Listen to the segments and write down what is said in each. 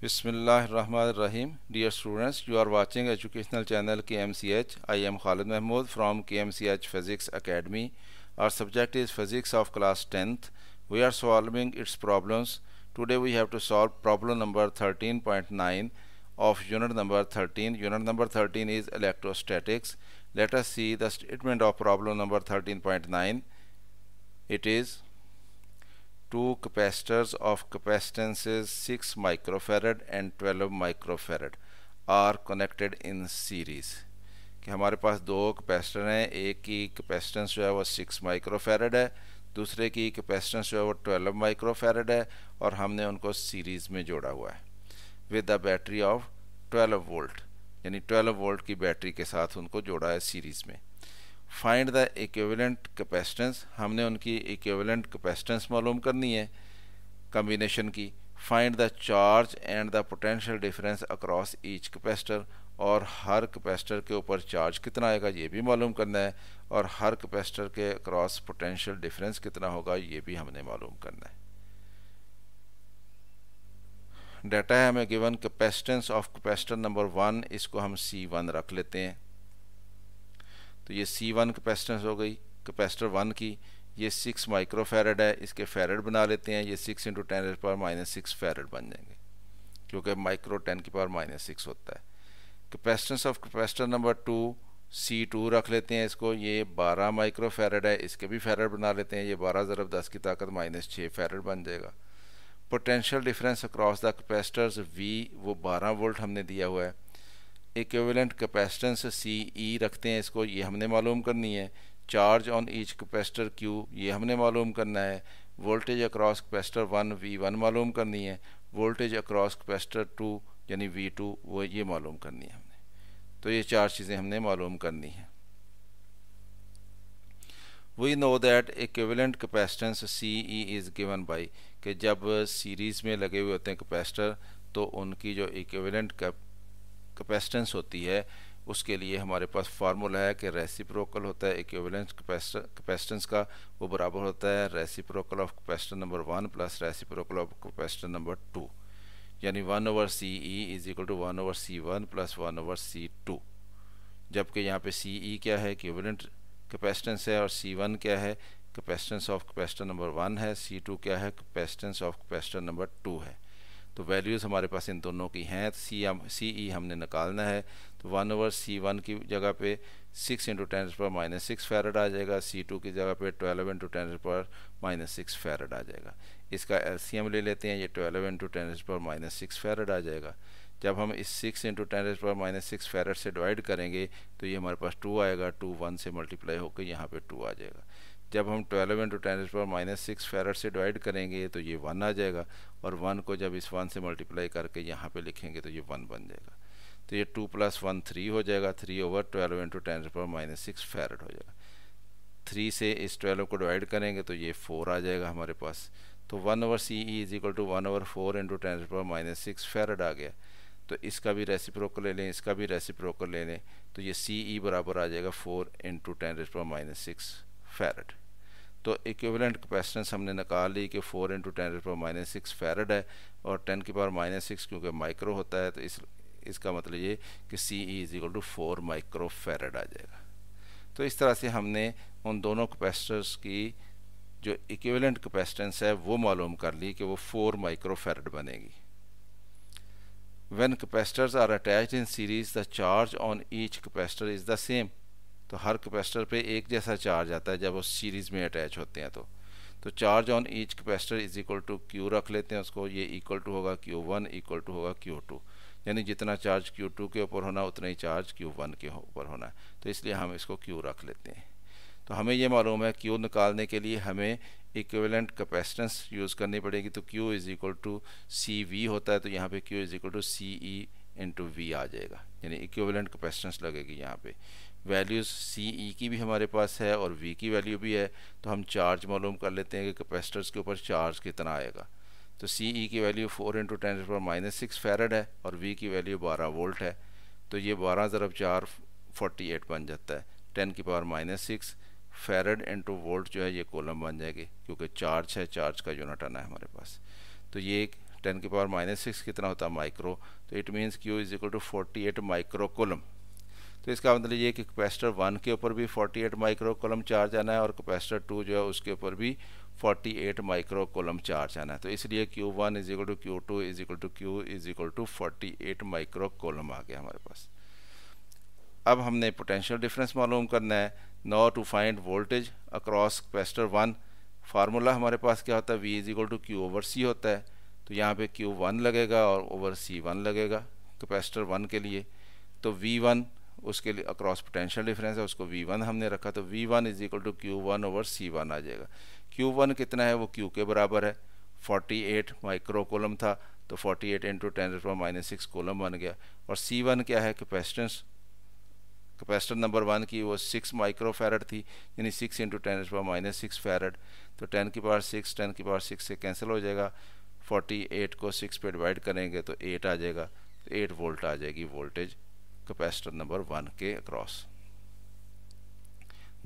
Bismillahirrahmanirrahim. Dear students, you are watching educational channel KMCH. I am Khalid Mahmood from KMCH Physics Academy. Our subject is Physics of class 10th. We are solving its problems. Today we have to solve problem number 13.9 of unit number 13. Unit number 13 is electrostatics. Let us see the statement of problem number 13.9. It is two capacitors of capacitances 6 microfarad and 12 microfarad are connected in series कि हमारे पास दो capacitor हैं एक की capacitance जो है वो 6 microfarad है दूसरे की कैपेसिटेंस जो है वो 12 माइक्रोफेरेड है और हमने उनको सीरीज़ में जोड़ा हुआ है with the battery of 12 volt यानी 12 वोल्ट की बैटरी के साथ उनको जोड़ा है सीरीज़ में फाइंड द इक्विवेलेंट कैपेसिटेंस हमने उनकी इक्विवेलेंट कैपेसिटेंस मालूम करनी है कम्बिनेशन की find the charge and the potential difference across each capacitor और हर कैपेसिटर के ऊपर चार्ज कितना आएगा ये भी मालूम करना है और हर कैपेसिटर के अक्रॉस पोटेंशियल डिफरेंस कितना होगा ये भी हमने मालूम करना है डाटा है हमें given capacitance of capacitor number one इसको हम सी वन रख लेते हैं तो ये सी वन कैपेसिटेंस हो गई कैपेसिटर वन की ये सिक्स माइक्रो है इसके फेरेड बना लेते हैं ये सिक्स इंटू टेन की पावर माइनस सिक्स फेरेड बन जाएंगे क्योंकि माइक्रो टेन की पावर माइनस सिक्स होता है capacitance of capacitor number two C two रख लेते हैं इसको ये बारह माइक्रो है इसके भी फेरेड बना लेते हैं ये बारह ज़रब दस की ताकत माइनस छः फेरेड बन जाएगा potential difference across the capacitors V वो बारह वोल्ट हमने दिया हुआ है इक्विवेलेंट कैपेसिटेंस सी ई रखते हैं इसको ये हमने मालूम करनी है charge on each capacitor Q ये हमने मालूम करना है voltage across capacitor one V one मालूम करनी है वोल्टेज अक्रॉस कैपेसिटर टू यानी वी टू वो ये मालूम करनी है हमने तो ये चार चीज़ें हमने मालूम करनी है we know that equivalent capacitance C E is given by कि जब सीरीज़ में लगे हुए होते हैं कैपेसिटर तो उनकी जो इक्विवेलेंट कैप कैपेसिटेंस होती है उसके लिए हमारे पास फार्मूला है कि रेसिप्रोकल होता है इक्विवेलेंस कैपेसिटेंस का वो बराबर होता है reciprocal of capacitor number one plus reciprocal of capacitor number two यानी one over C E is equal to one over C one plus one over C two जबकि यहाँ पे सी ई e क्या है इक्विवेलेंट कैपेसिटेंस है और सी one क्या है capacitance of capacitor number one है सी टू क्या है capacitance of capacitor number two है तो वैल्यूज़ हमारे पास इन दोनों की हैं तो सी हम सी ई हमने निकालना है तो वन ओवर सी वन की जगह पे सिक्स इंटू टेन पर माइनस सिक्स फेरड आ जाएगा सी टू की जगह पे ट्वेल्व इंटू टेन पर माइनस सिक्स फेरड आ जाएगा इसका एल सी एम ले लेते हैं ये ट्वेल्व इंटू टेन पर माइनस सिक्स फेरड आ जाएगा जब हम इस सिक्स इंटू टेन पर माइनस सिक्स फेरड से डिवाइड करेंगे तो ये हमारे पास टू आएगा टू वन से मल्टीप्लाई होकर यहाँ पर टू आ जाएगा जब हम 12 इंटू टेन पर माइनस सिक्स फेरड से डिवाइड करेंगे तो ये वन आ जाएगा और वन को जब इस वन से मल्टीप्लाई करके यहाँ पे लिखेंगे तो ये वन बन जाएगा तो ये टू प्लस वन थ्री हो जाएगा three over twelve into ten पर माइनस सिक्स फेरड हो जाएगा थ्री से इस ट्वेल्व को डिवाइड करेंगे तो ये फोर आ जाएगा हमारे पास तो one over C E is equal to one over four into ten पर माइनस सिक्स फेरड आ गया तो इसका भी रेसिप्रोकल ले लें इसका भी रेसिप्रोकल ले लें तो ये सी ई e बराबर आ जाएगा फोर इंटू टेन पर माइनस सिक्स फैरड तो इक्विवेलेंट कैपेसिटेंस हमने निकाल ली कि फोर इंटू टेन की पावर माइनस सिक्स फैरड है और टेन की पावर माइनस सिक्स क्योंकि माइक्रो होता है तो इस इसका मतलब ये कि C E is equal to four micro farad आ जाएगा तो इस तरह से हमने उन दोनों कैपेसिटर्स की जो इक्विवेलेंट कैपेसिटेंस है वो मालूम कर ली कि वो फोर माइक्रो फैरड बनेगी when capacitors are attach in series the charge on each capacitor is the same तो हर कैपेसिटर पे एक जैसा चार्ज आता है जब वो सीरीज़ में अटैच होते हैं तो तो charge on each capacitor is equal to Q रख लेते हैं उसको ये इक्वल टू होगा क्यू वन इक्वल टू होगा क्यू टू यानी जितना चार्ज क्यू टू के ऊपर होना उतना ही चार्ज क्यू वन के ऊपर होना है तो इसलिए हम इसको क्यू रख लेते हैं तो हमें ये मालूम है क्यू निकालने के लिए हमें इक्विवेलेंट कैपेसिटेंस यूज़ करनी पड़ेगी तो Q is equal to C V होता है तो यहाँ पर Q is equal to C E into V आ जाएगा यानी इक्विवेलेंट कैपेसिटेंस लगेगी यहाँ पे वैल्यूज़ सी ई की भी हमारे पास है और वी की वैल्यू भी है तो हम चार्ज मालूम कर लेते हैं कि कैपेसिटर्स के ऊपर चार्ज कितना आएगा तो सी ई e की वैल्यू फोर इंटू टेन पर माइनस सिक्स फेरड है और वी की वैल्यू बारह वोल्ट है तो ये बारह ज़रब चार फोर्टी एट बन जाता है टेन की power minus six farad into volt जो है ये कोलम बन जाएगी क्योंकि चार्ज है चार्ज का यूनिट आना है हमारे पास तो ये एक टेन के पावर माइनस सिक्स कितना होता है माइक्रो तो it means Q is equal to forty eight micro coulomb तो इसका मतलब ये कि कैपेसिटर वन के ऊपर भी एट माइक्रो कॉलम चार्ज आना है और कैपेसिटर टू जो है उसके ऊपर भी फोर्टी माइक्रो कॉलम चार्ज आना है तो इसलिए Q one is equal to Q two is equal to Q is equal to forty micro coulomb आ गया हमारे पास अब हमने पोटेंशियल डिफरेंस मालूम करना है no to find voltage across capacitor one formula हमारे पास क्या होता है V is equal to Q over C होता है तो यहाँ पे क्यू वन लगेगा और ओवर सी वन लगेगा कैपेसिटर वन के लिए तो वी वन उसके लिए अक्रॉस पोटेंशियल डिफरेंस है उसको वी वन हमने रखा तो V one is equal to Q one over C one आ जाएगा क्यू वन कितना है वो क्यू के बराबर है 48 माइक्रो कोलम था तो 48 eight into ten minus six coulomb बन गया और सी वन क्या है कैपेसिटेंस कैपेसिटर नंबर वन की वो सिक्स माइक्रो फैरड थी यानी six into ten minus six farad तो टेन की पावर सिक्स टेन की पावर सिक्स से कैंसिल हो जाएगा 48 को 6 पे डिवाइड करेंगे तो 8 आ जाएगा तो 8 वोल्ट आ जाएगी वोल्टेज कैपेसिटर नंबर वन के across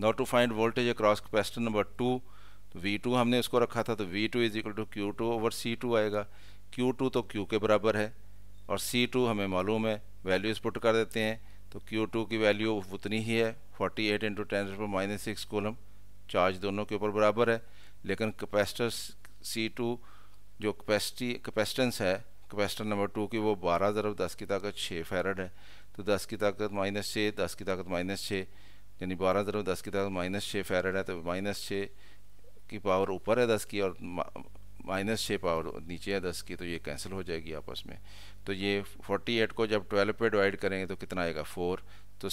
not to find voltage across capacitor number two V two हमने उसको रखा था तो V two is equal to Q two over C two आएगा क्यू टू तो क्यू के बराबर है और सी टू हमें मालूम है वैल्यूज पुट कर देते हैं तो क्यू टू की वैल्यू उतनी ही है फोर्टी एट इंटू टेन पर माइनस सिक्स कोलम चार्ज दोनों के ऊपर बराबर है लेकिन कैपेसिटर सी टू जो कैपेसिटी कैपेसिटेंस है कैपेसिटर नंबर टू की वो बारह ज़रब दस की ताकत छः फेरड है तो दस की ताकत माइनस छः दस की ताकत माइनस छः यानी बारह ज़रब दस की ताकत माइनस छः फेरड है तो माइनस छः की पावर ऊपर है दस की और माइनस छः पावर नीचे है दस की तो ये कैंसिल हो जाएगी आपस में तो ये फोर्टी एट को जब ट्वेल्व पे डिवाइड करेंगे तो कितना आएगा फोर तो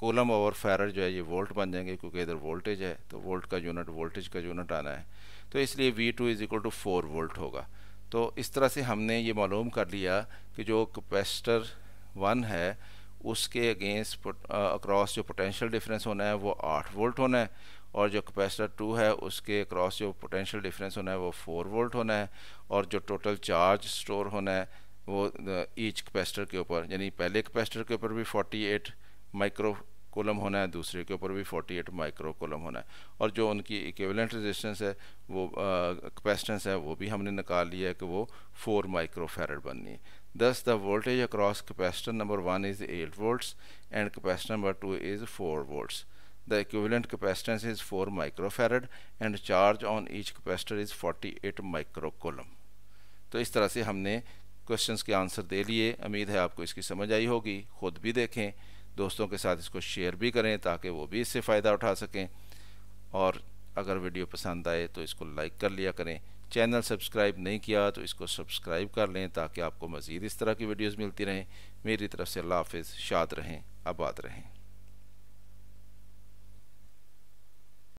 कोलम और फैरर जो है ये वोल्ट बन जाएंगे क्योंकि इधर वोल्टेज है तो वोल्ट का यूनिट वोल्टेज का यूनिट आना है तो इसलिए V two is equal to four volt होगा तो इस तरह से हमने ये मालूम कर लिया कि जो कैपेसिटर वन है उसके अगेंस्ट अक्रॉस जो पोटेंशियल डिफरेंस होना है वो आठ वोल्ट होना है और जो कैपेसिटर टू है उसके अक्रॉस जो पोटेंशियल डिफरेंस होना है वो फोर वोल्ट होना है और जो टोटल चार्ज स्टोर होना है वो ईच कैपेसिटर के ऊपर यानी पहले कैपेसिटर के ऊपर भी फोर्टी एट माइक्रो कोलम होना है दूसरे के ऊपर भी 48 माइक्रो कोलम होना है और जो उनकी इक्विवेलेंट रेजिस्टेंस है वो कैपेसिटेंस है वो भी हमने निकाल लिया है कि वो 4 माइक्रो फेरड बननी है thus the voltage across capacitor number one is eight volts and capacitor number two is four volts the equivalent capacitance is 4 microfarad and charge on each capacitor is 48 coulomb तो इस तरह से हमने questions के answer दे लिए उम्मीद है आपको इसकी समझ आई होगी खुद भी देखें दोस्तों के साथ इसको शेयर भी करें ताकि वो भी इससे फ़ायदा उठा सकें और अगर वीडियो पसंद आए तो इसको लाइक कर लिया करें चैनल सब्सक्राइब नहीं किया तो इसको सब्सक्राइब कर लें ताकि आपको मज़ीद इस तरह की वीडियोज़ मिलती रहें मेरी तरफ से अल्लाह हाफिज़ शाद रहें आबाद रहें